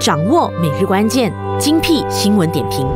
掌握每日关键，精辟新闻点评。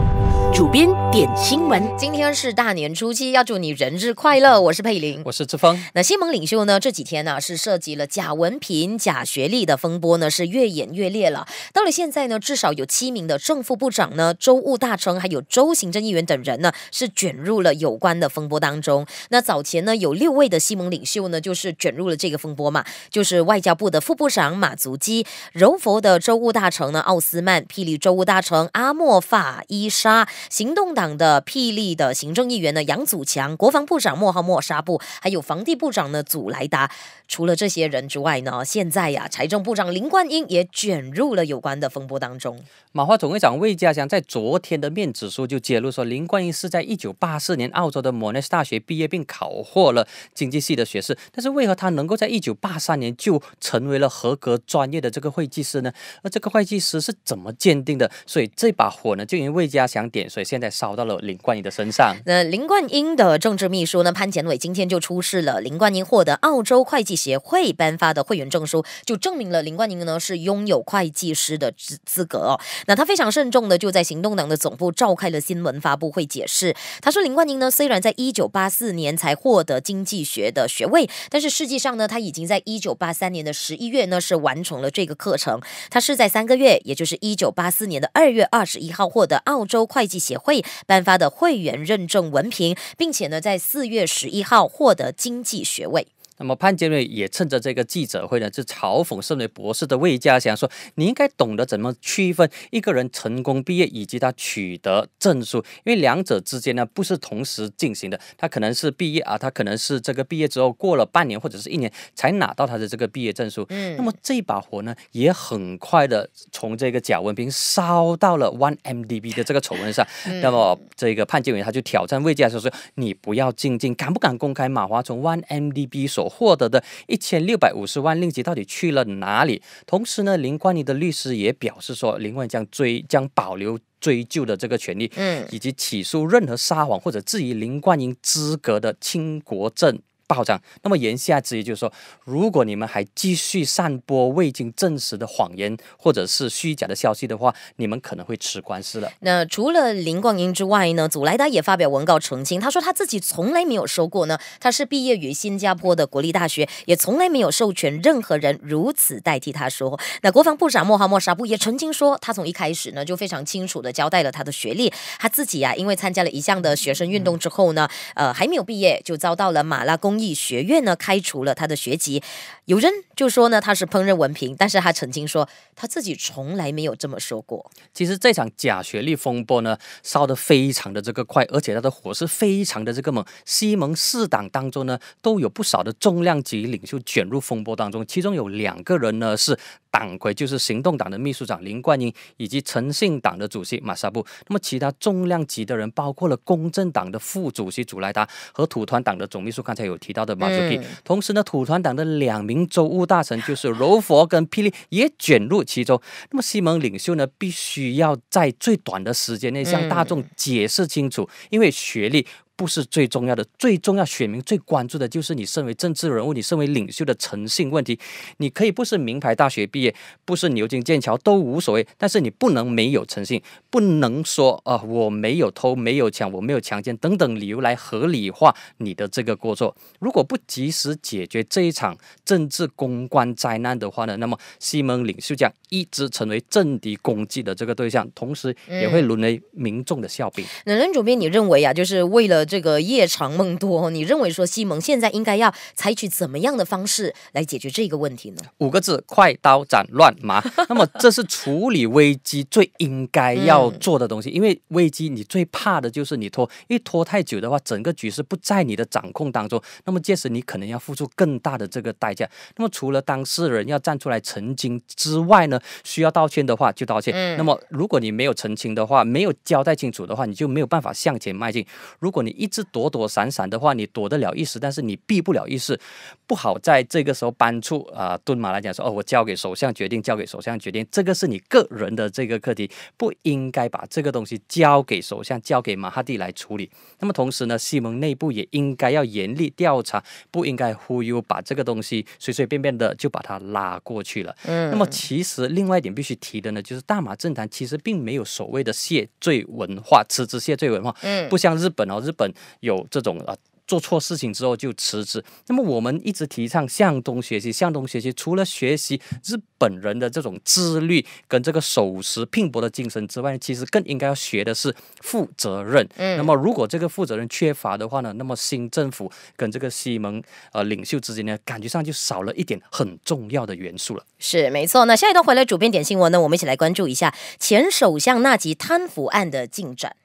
主编点新闻，今天是大年初七，要祝你人日快乐。我是佩玲，我是志峰。那西蒙领袖呢？这几天呢是涉及了假文凭、假学历的风波呢，是越演越烈了。到了现在呢，至少有七名的正副部长呢、州务大臣还有州行政议员等人呢，是卷入了有关的风波当中。那早前呢，有六位的西蒙领袖呢，就是卷入了这个风波嘛，就是外交部的副部长马祖基、柔佛的州务大臣呢奥斯曼、霹雳州务大臣阿莫法伊沙。行动党的霹雳的行政议员呢，杨祖强，国防部长莫哈莫沙布，还有房地部长呢，祖莱达。除了这些人之外呢，现在呀，财政部长林冠英也卷入了有关的风波当中。马化总会长魏家祥在昨天的面子书就揭露说，林冠英是在一九八四年澳洲的莫奈斯大学毕业，并考获了经济系的学士。但是为何他能够在一九八三年就成为了合格专业的这个会计师呢？而这个会计师是怎么鉴定的？所以这把火呢，就因为魏家祥点。所以现在烧到了林冠英的身上。那林冠英的政治秘书呢？潘简伟今天就出示了林冠英获得澳洲会计协会颁发的会员证书，就证明了林冠英呢是拥有会计师的资资格哦。那他非常慎重的就在行动党的总部召开了新闻发布会，解释他说林冠英呢虽然在一九八四年才获得经济学的学位，但是实际上呢他已经在一九八三年的十一月呢是完成了这个课程。他是在三个月，也就是一九八四年的二月二十一号获得澳洲会计。协会颁发的会员认证文凭，并且呢，在四月十一号获得经济学位。那么潘杰瑞也趁着这个记者会呢，就嘲讽身为博士的魏嘉祥说：“你应该懂得怎么区分一个人成功毕业以及他取得证书，因为两者之间呢不是同时进行的。他可能是毕业啊，他可能是这个毕业之后过了半年或者是一年才拿到他的这个毕业证书。嗯，那么这把火呢也很快的从这个贾文斌烧到了 OneMDB 的这个丑闻上。那么这个潘杰瑞他就挑战魏嘉祥说：‘你不要静静，敢不敢公开马华从 OneMDB 所’？”获得的一千六百五十万令吉到底去了哪里？同时呢，林冠英的律师也表示说，林冠英将追将保留追究的这个权利，嗯，以及起诉任何撒谎或者质疑林冠英资格的清国政暴涨。那么言下之意就是说，如果你们还继续散播未经证实的谎言或者是虚假的消息的话，你们可能会吃官司了。那除了林冠英之外呢，祖莱达也发表文告澄清，他说他自己从来没有说过呢，他是毕业于新加坡的国立大学，也从来没有授权任何人如此代替他说。那国防部长莫哈莫沙布也曾经说，他从一开始呢就非常清楚的交代了他的学历，他自己呀因为参加了一项的学生运动之后呢，呃还没有毕业就遭到了马拉公。学院呢，开除了他的学籍。有人就说呢，他是烹饪文凭，但是他曾经说他自己从来没有这么说过。其实这场假学历风波呢，烧得非常的这个快，而且它的火势非常的这个猛。西蒙四党当中呢，都有不少的重量级领袖卷入风波当中，其中有两个人呢是党魁，就是行动党的秘书长林冠英，以及诚信党的主席马萨布。那么其他重量级的人，包括了公正党的副主席祖莱达和土团党的总秘书，刚才有提到的马祖基。同时呢，土团党的两名。周务大臣就是柔佛跟霹雳也卷入其中，那么西蒙领袖呢，必须要在最短的时间内向大众解释清楚，因为学历。不是最重要的，最重要选民最关注的就是你身为政治人物，你身为领袖的诚信问题。你可以不是名牌大学毕业，不是牛津剑桥都无所谓，但是你不能没有诚信，不能说啊我没有偷，没有抢，我没有强奸等等理由来合理化你的这个过错。如果不及时解决这一场政治公关灾难的话呢，那么西蒙领袖将一直成为政敌攻击的这个对象，同时也会沦为民众的笑柄。冷主编，你认为啊，就是为了这个夜长梦多，你认为说西蒙现在应该要采取怎么样的方式来解决这个问题呢？五个字：快刀斩乱麻。那么这是处理危机最应该要做的东西，因为危机你最怕的就是你拖，因为拖太久的话，整个局势不在你的掌控当中。那么届时你可能要付出更大的这个代价。那么除了当事人要站出来澄清之外呢，需要道歉的话就道歉。那么如果你没有澄清的话，没有交代清楚的话，你就没有办法向前迈进。如果你一直躲躲闪闪的话，你躲得了一时，但是你避不了一世。不好在这个时候搬出啊，敦马来讲说哦，我交给首相决定，交给首相决定，这个是你个人的这个课题，不应该把这个东西交给首相，交给马哈蒂来处理。那么同时呢，西蒙内部也应该要严厉调查，不应该忽悠，把这个东西随随便便的就把它拉过去了。嗯。那么其实另外一点必须提的呢，就是大马政坛其实并没有所谓的谢罪文化，辞职谢罪文化。嗯。不像日本哦，日本。有这种啊，做错事情之后就辞职。那么我们一直提倡向东学习，向东学习。除了学习日本人的这种自律跟这个守时拼搏的精神之外，其实更应该要学的是负责任。嗯，那么如果这个负责任缺乏的话呢，那么新政府跟这个西蒙呃领袖之间呢，感觉上就少了一点很重要的元素了。是，没错。那下一段回来，主编点新闻呢，我们一起来关注一下前首相纳吉贪腐案的进展。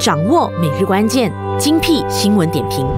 掌握每日关键，精辟新闻点评。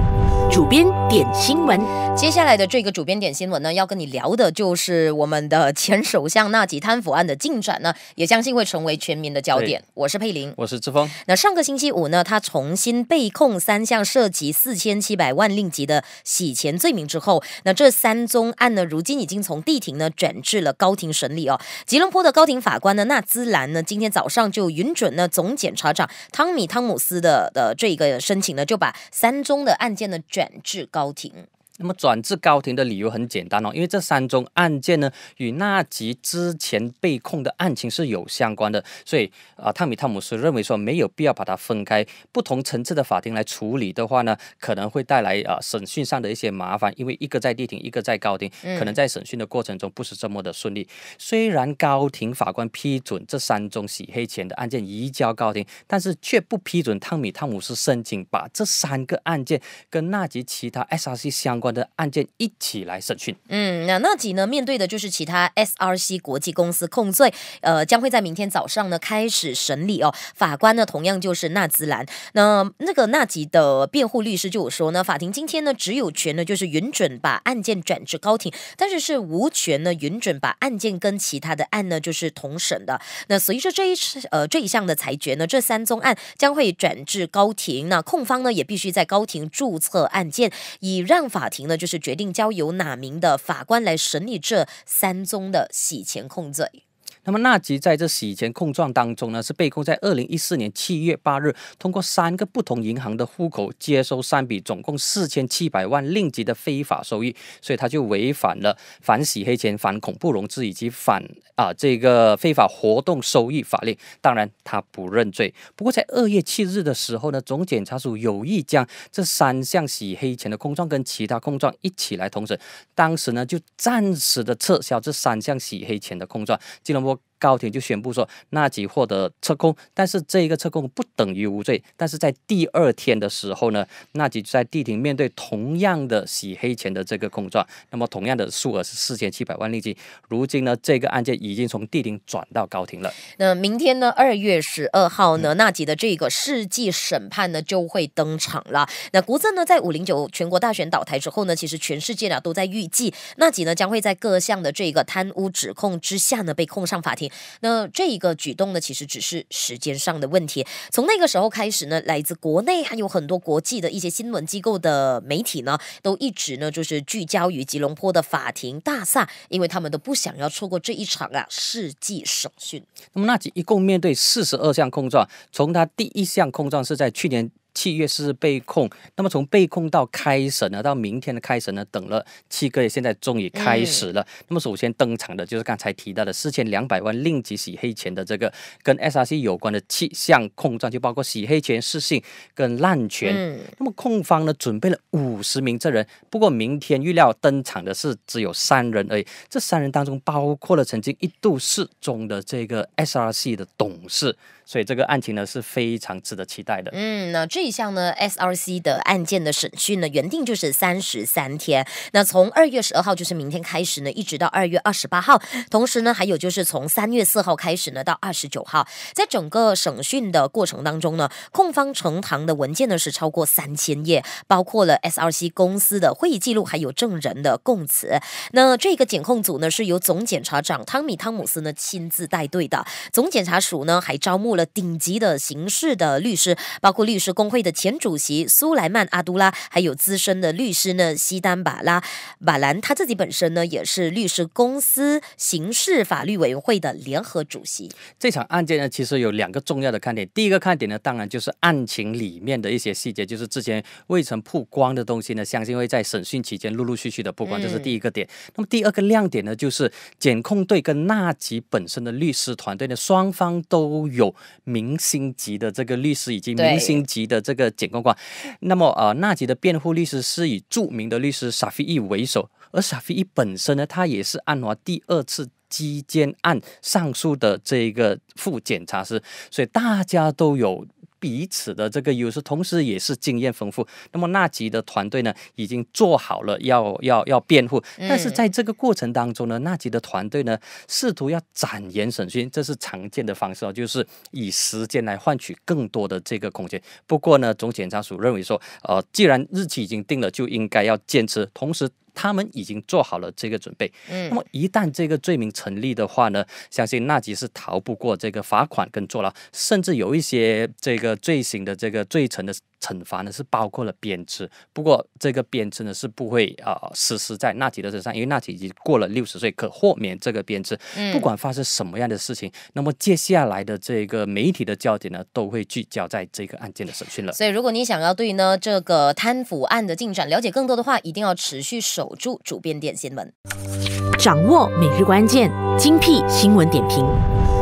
主编点新闻，接下来的这个主编点新闻呢，要跟你聊的就是我们的前首相纳吉贪腐案的进展呢，也相信会成为全民的焦点。我是佩玲，我是志峰。那上个星期五呢，他重新被控三项涉及四千七百万令吉的洗钱罪名之后，那这三宗案呢，如今已经从地庭呢转至了高庭审理哦。吉隆坡的高庭法官呢，纳兹兰呢，今天早上就允准呢总检察长汤米汤姆斯的的这个申请呢，就把三宗的案件呢转。远至高亭。那么转至高庭的理由很简单哦，因为这三宗案件呢与纳吉之前被控的案情是有相关的，所以啊，汤米汤姆斯认为说没有必要把它分开，不同层次的法庭来处理的话呢，可能会带来啊审讯上的一些麻烦，因为一个在地庭，一个在高庭，可能在审讯的过程中不是这么的顺利。虽然高庭法官批准这三宗洗黑钱的案件移交高庭，但是却不批准汤米汤姆斯申请把这三个案件跟纳吉其他 SRC 相。关的案件一起来审讯。嗯，那纳吉呢面对的就是其他 SRC 国际公司控罪，呃，将会在明天早上呢开始审理哦。法官呢同样就是纳兹兰。那那个纳吉的辩护律师就有说呢，法庭今天呢只有权呢就是允准把案件转至高庭，但是是无权呢允准把案件跟其他的案呢就是同审的。那随着这一次呃这一项的裁决呢，这三宗案将会转至高庭。那控方呢也必须在高庭注册案件，以让法。庭呢，就是决定交由哪名的法官来审理这三宗的洗钱控罪。那么纳吉在这洗钱控状当中呢，是被控在二零一四年七月八日，通过三个不同银行的户口接收三笔总共四千七百万令吉的非法收益，所以他就违反了反洗黑钱、反恐怖融资以及反啊这个非法活动收益法令。当然他不认罪。不过在二月七日的时候呢，总检察署有意将这三项洗黑钱的控状跟其他控状一起来通知，当时呢就暂时的撤销这三项洗黑钱的控状。金龙部。我高庭就宣布说，纳吉获得撤控，但是这一个撤控不等于无罪。但是在第二天的时候呢，纳吉在地庭面对同样的洗黑钱的这个控状，那么同样的数额是四千七百万令吉。如今呢，这个案件已经从地庭转到高庭了。那明天呢，二月十二号呢，纳吉的这个世纪审判呢就会登场了。那国政呢，在五零九全国大选倒台之后呢，其实全世界啊都在预计，纳吉呢将会在各项的这个贪污指控之下呢被控上法庭。那这一个举动呢，其实只是时间上的问题。从那个时候开始呢，来自国内还有很多国际的一些新闻机构的媒体呢，都一直呢就是聚焦于吉隆坡的法庭大厦，因为他们都不想要错过这一场啊世纪审讯。么拉吉一共面对四十二项控状，从他第一项控状是在去年。七月四日被控，那么从被控到开审呢？到明天的开审呢？等了七个月，现在终于开始了。那么首先登场的就是刚才提到的四千两百万令吉洗黑钱的这个跟 SRC 有关的七项控状，就包括洗黑钱、失信跟滥权。那么控方呢准备了五十名证人，不过明天预料登场的是只有三人而已。这三人当中包括了曾经一度失中的这个 SRC 的董事。所以这个案情呢是非常值得期待的。嗯，那这一项呢，SRC 的案件的审讯呢，原定就是三十三天。那从二月十二号，就是明天开始呢，一直到二月二十八号。同时呢，还有就是从三月四号开始呢，到二十九号，在整个审讯的过程当中呢，控方呈堂的文件呢是超过三千页，包括了 SRC 公司的会议记录，还有证人的供词。那这个检控组呢，是由总检察长汤米·汤姆斯呢亲自带队的，总检察署呢还招募。了顶级的刑事的律师，包括律师工会的前主席苏莱曼阿杜拉，还有资深的律师呢西丹巴拉巴兰，他自己本身呢也是律师公司刑事法律委员会的联合主席。这场案件呢，其实有两个重要的看点。第一个看点呢，当然就是案情里面的一些细节，就是之前未曾曝光的东西呢，相信会在审讯期间陆陆续续的曝光，这是第一个点。那么第二个亮点呢，就是检控队跟纳吉本身的律师团队呢，双方都有。明星级的这个律师以及明星级的这个检察官，那么呃，纳吉的辩护律师是以著名的律师沙菲伊为首，而沙菲伊本身呢，他也是案华第二次基间案上诉的这个副检察师，所以大家都有。彼此的这个优势，同时也是经验丰富。那么纳吉的团队呢，已经做好了要要要辩护，但是在这个过程当中呢，纳吉的团队呢，试图要展延审讯，这是常见的方式啊，就是以时间来换取更多的这个空间。不过呢，总检察署认为说，呃，既然日期已经定了，就应该要坚持，同时。他们已经做好了这个准备。嗯，那么一旦这个罪名成立的话呢，相信纳吉是逃不过这个罚款跟坐牢，甚至有一些这个罪行的这个罪臣的惩罚呢是包括了鞭笞。不过这个鞭笞呢是不会啊实施在纳吉的身上，因为纳吉已经过了六十岁，可豁免这个鞭笞。不管发生什么样的事情，那么接下来的这个媒体的焦点呢都会聚焦在这个案件的审讯了。所以，如果你想要对呢这个贪腐案的进展了解更多的话，一定要持续守。守住主编电新闻，掌握每日关键精辟新闻点评。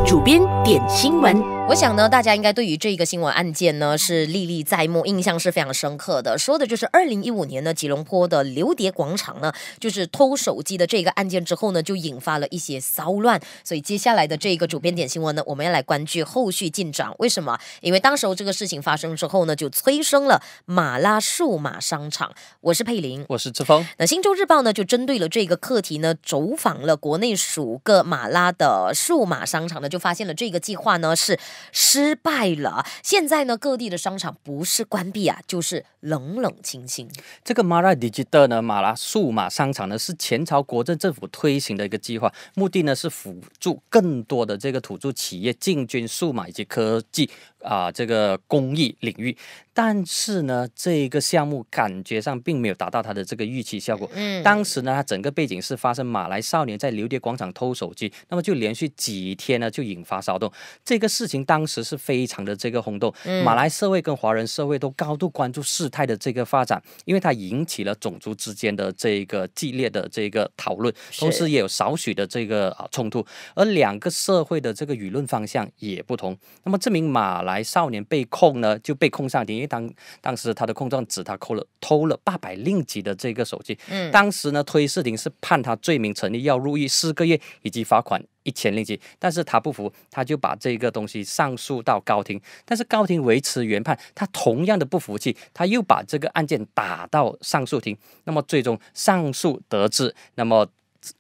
主编点新闻，我想呢，大家应该对于这个新闻案件呢是历历在目，印象是非常深刻的。说的就是二零一五年呢，吉隆坡的刘蝶广场呢，就是偷手机的这个案件之后呢，就引发了一些骚乱。所以接下来的这个主编点新闻呢，我们要来关注后续进展。为什么？因为当时候这个事情发生之后呢，就催生了马拉数码商场。我是佩林，我是志峰。那《星洲日报》呢，就针对了这个课题呢，走访了国内数个马拉的数码商场的。就发现了这个计划呢是失败了。现在呢，各地的商场不是关闭啊，就是冷冷清清。这个马拉迪吉特呢，马拉数码商场呢，是前朝国政政府推行的一个计划，目的呢是辅助更多的这个土著企业进军数码以及科技。啊，这个公益领域，但是呢，这个项目感觉上并没有达到它的这个预期效果。嗯，当时呢，它整个背景是发生马来少年在刘碟广场偷手机，那么就连续几天呢就引发骚动。这个事情当时是非常的这个轰动，马来社会跟华人社会都高度关注事态的这个发展，因为它引起了种族之间的这个激烈的这个讨论，同时也有少许的这个啊冲突，而两个社会的这个舆论方向也不同。那么这名马来。来少年被控呢，就被控上庭，因为当当时他的控状指他扣了偷了八百令吉的这个手机，嗯，当时呢，推事庭是判他罪名成立，要入狱四个月以及罚款一千令吉，但是他不服，他就把这个东西上诉到高庭，但是高庭维持原判，他同样的不服气，他又把这个案件打到上诉庭，那么最终上诉得知，那么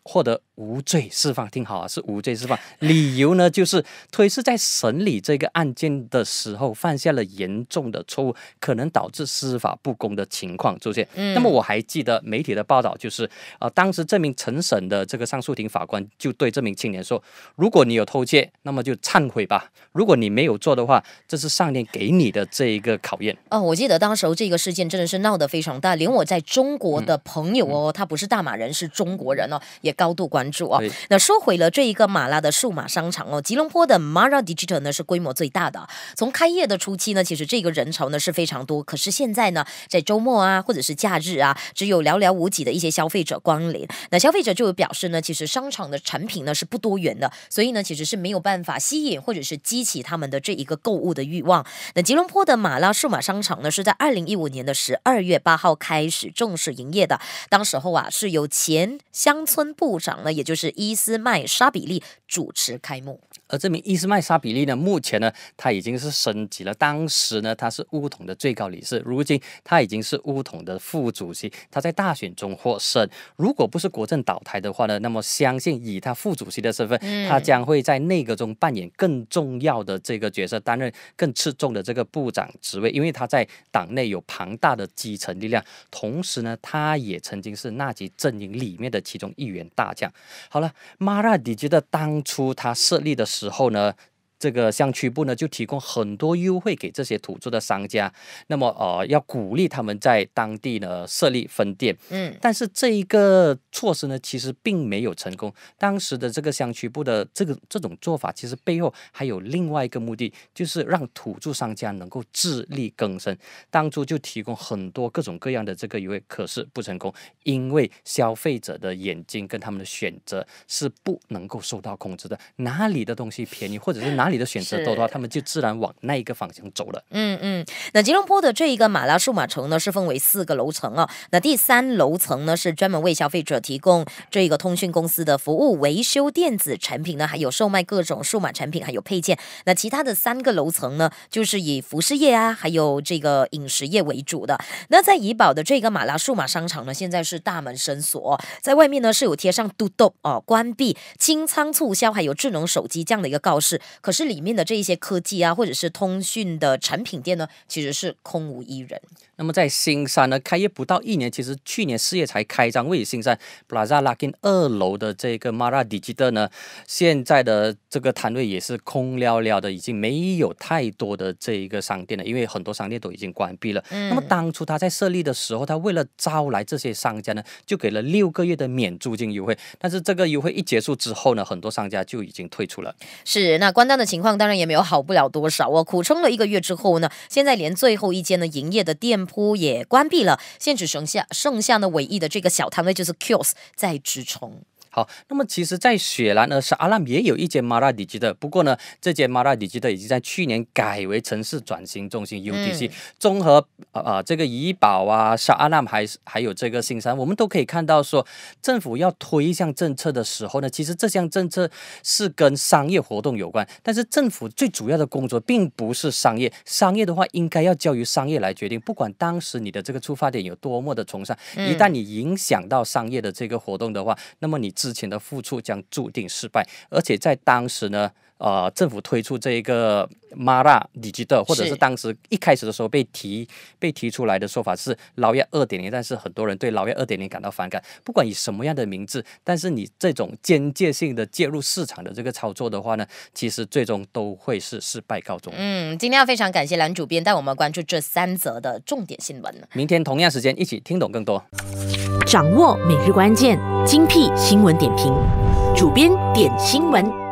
获得。无罪释放听好啊，是无罪释放。理由呢，就是推是在审理这个案件的时候犯下了严重的错误，可能导致司法不公的情况出现。嗯，那么我还记得媒体的报道，就是呃，当时这名陈审的这个上诉庭法官就对这名青年说：“如果你有偷窃，那么就忏悔吧；如果你没有做的话，这是上天给你的这一个考验。”哦，我记得当时这个事件真的是闹得非常大，连我在中国的朋友哦，他不是大马人，是中国人哦，也高度关。住啊！那说回了这一个马拉的数码商场哦，吉隆坡的 Maradigital 呢是规模最大的。从开业的初期呢，其实这个人潮呢是非常多，可是现在呢，在周末啊或者是假日啊，只有寥寥无几的一些消费者光临。那消费者就表示呢，其实商场的产品呢是不多元的，所以呢其实是没有办法吸引或者是激起他们的这一个购物的欲望。那吉隆坡的马拉数码商场呢，是在二零一五年的十二月八号开始正式营业的。当时候啊是由前乡村部长呢。也就是伊斯麦沙比利主持开幕。而这名伊斯麦沙比利呢？目前呢，他已经是升级了。当时呢，他是乌统的最高理事，如今他已经是乌统的副主席。他在大选中获胜，如果不是国政倒台的话呢，那么相信以他副主席的身份，他将会在内阁中扮演更重要的这个角色，担任更次重的这个部长职位，因为他在党内有庞大的基层力量。同时呢，他也曾经是纳吉阵营里面的其中一员大将。好了，马拉，你觉得当初他设立的？之后呢？这个乡区部呢，就提供很多优惠给这些土著的商家。那么，呃，要鼓励他们在当地呢设立分店。嗯，但是这一个措施呢，其实并没有成功。当时的这个乡区部的这个这种做法，其实背后还有另外一个目的，就是让土著商家能够自力更生。当初就提供很多各种各样的这个优惠，可是不成功，因为消费者的眼睛跟他们的选择是不能够受到控制的。哪里的东西便宜，或者是哪？你的选择多的话，他们就自然往那一个方向走了。嗯嗯，那吉隆坡的这一个马拉数码城呢，是分为四个楼层啊。那第三楼层呢，是专门为消费者提供这个通讯公司的服务、维修电子产品呢，还有售卖各种数码产品还有配件。那其他的三个楼层呢，就是以服饰业啊，还有这个饮食业为主的。那在怡宝的这个马拉数码商场呢，现在是大门深锁，在外面呢是有贴上嘟嘟哦，关闭清仓促销，还有智能手机这样的一个告示。可是。这里面的这一些科技啊，或者是通讯的产品店呢，其实是空无一人。那么在新山呢，开业不到一年，其实去年四月才开张。位于新山 Plaza 布拉 k i n 二楼的这个 Mara 马 i 迪 a 德呢，现在的这个摊位也是空寥寥的，已经没有太多的这一个商店了，因为很多商店都已经关闭了。那么当初他在设立的时候，他为了招来这些商家呢，就给了六个月的免租金优惠。但是这个优惠一结束之后呢，很多商家就已经退出了。是，那关单的。情况当然也没有好不了多少哦，苦撑了一个月之后呢，现在连最后一间呢营业的店铺也关闭了，现只剩下剩下的唯一的这个小摊位就是 k i o s 在直冲。好，那么其实，在雪兰呢，沙阿浪也有一间马拉迪吉特，不过呢，这间马拉迪吉特已经在去年改为城市转型中心 （UTC）。综合啊呃、这个怡保啊，沙阿浪还还有这个新山，我们都可以看到说，政府要推一项政策的时候呢，其实这项政策是跟商业活动有关。但是政府最主要的工作并不是商业，商业的话应该要交于商业来决定。不管当时你的这个出发点有多么的崇尚，一旦你影响到商业的这个活动的话，那么你。之前的付出将注定失败，而且在当时呢。呃，政府推出这一个 g 拉 t a l 或者是当时一开始的时候被提被提出来的说法是老叶二点零，但是很多人对老叶二点零感到反感。不管以什么样的名字，但是你这种间接性的介入市场的这个操作的话呢，其实最终都会是失败告终。嗯，今天要非常感谢蓝主编带我们关注这三则的重点新闻。明天同样时间一起听懂更多，掌握每日关键精辟新闻点评，主编点新闻。